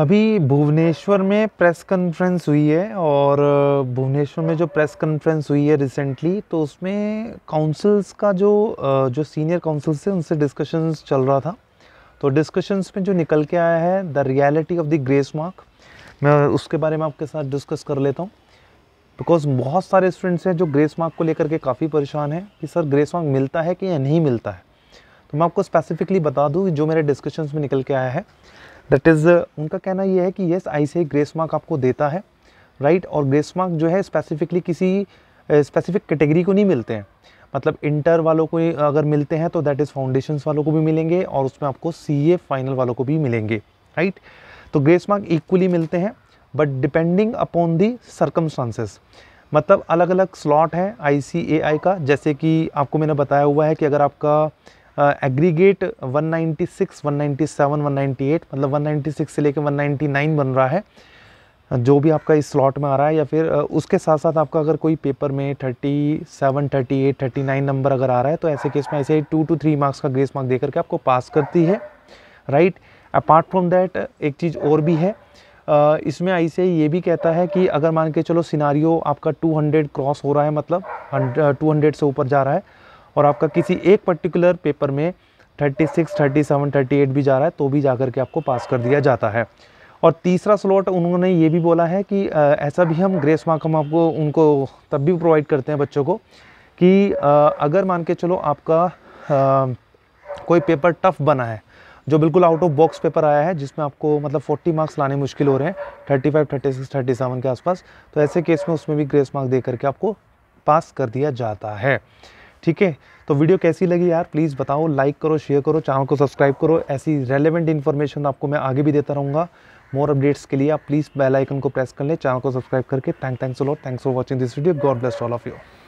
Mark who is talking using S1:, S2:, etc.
S1: अभी भुवनेश्वर में press conference हुई है और भुवनेश्वर में जो प्रेस कॉन्फ्रेंस हुई है रिसेंटली तो उसमें काउंसिल्स का जो जो सीनियर काउंसिल्स थे उनसे डिस्कशंस चल रहा था तो डिस्कशंस में जो निकल के आया है the reality of the grace mark मैं उसके बारे में आपके साथ डिस्कस कर लेता हूँ बिकॉज बहुत सारे स्टूडेंट्स हैं जो ग्रेस मार्क को लेकर के काफ़ी परेशान हैं कि सर ग्रेस मार्क मिलता है कि या नहीं मिलता है तो मैं आपको स्पेसिफिकली बता दूँ जो मेरे डिस्कशंस में निकल के आया है दैट इज़ uh, उनका कहना यह है कि येस आई से ग्रेस मार्क आपको देता है राइट और ग्रेस मार्क जो है स्पेसिफिकली किसी स्पेसिफिक uh, कैटेगरी को नहीं मिलते हैं मतलब इंटर वालों को uh, अगर मिलते हैं तो दैट इज़ फाउंडेशन वालों को भी मिलेंगे और उसमें आपको सी फाइनल वालों को भी मिलेंगे राइट तो ग्रेस मार्क इक्वली मिलते हैं but depending upon the circumstances मतलब अलग अलग स्लॉट हैं आई का जैसे कि आपको मैंने बताया हुआ है कि अगर आपका एग्रीगेट uh, 196, 197, 198 मतलब 196 से लेकर 199 बन रहा है जो भी आपका इस स्लॉट में आ रहा है या फिर उसके साथ साथ आपका अगर कोई पेपर में 37, 38, 39 नंबर अगर आ रहा है तो ऐसे केस में ऐसे ही टू टू थ्री मार्क्स का ग्रेस मार्क दे करके आपको पास करती है राइट अपार्ट फ्रॉम दैट एक चीज़ और भी है इसमें आई ये भी कहता है कि अगर मान के चलो सिनारियो आपका 200 क्रॉस हो रहा है मतलब टू 200 से ऊपर जा रहा है और आपका किसी एक पर्टिकुलर पेपर में 36, 37, 38 भी जा रहा है तो भी जा करके आपको पास कर दिया जाता है और तीसरा स्लॉट उन्होंने ये भी बोला है कि ऐसा भी हम ग्रेस मार्क हम आपको उनको तब भी प्रोवाइड करते हैं बच्चों को कि अगर मान के चलो आपका आ, कोई पेपर टफ बना है जो बिल्कुल आउट ऑफ बॉक्स पेपर आया है जिसमें आपको मतलब 40 मार्क्स लाने मुश्किल हो रहे हैं 35, 36, 37 के आसपास तो ऐसे केस में उसमें भी ग्रेस मार्क दे करके आपको पास कर दिया जाता है ठीक है तो वीडियो कैसी लगी यार प्लीज़ बताओ लाइक करो शेयर करो चैनल को सब्सक्राइब करो ऐसी रेलिवेंट इन्फॉर्मेशन आपको मैं आगे भी देता रहूँगा मोर अपडेट्स के लिए आप प्लीज़ बेल आइकन को प्रेस कर लें चैनल को सब्सक्राइब करके thank thanks lot thanks for watching this video God bless all of you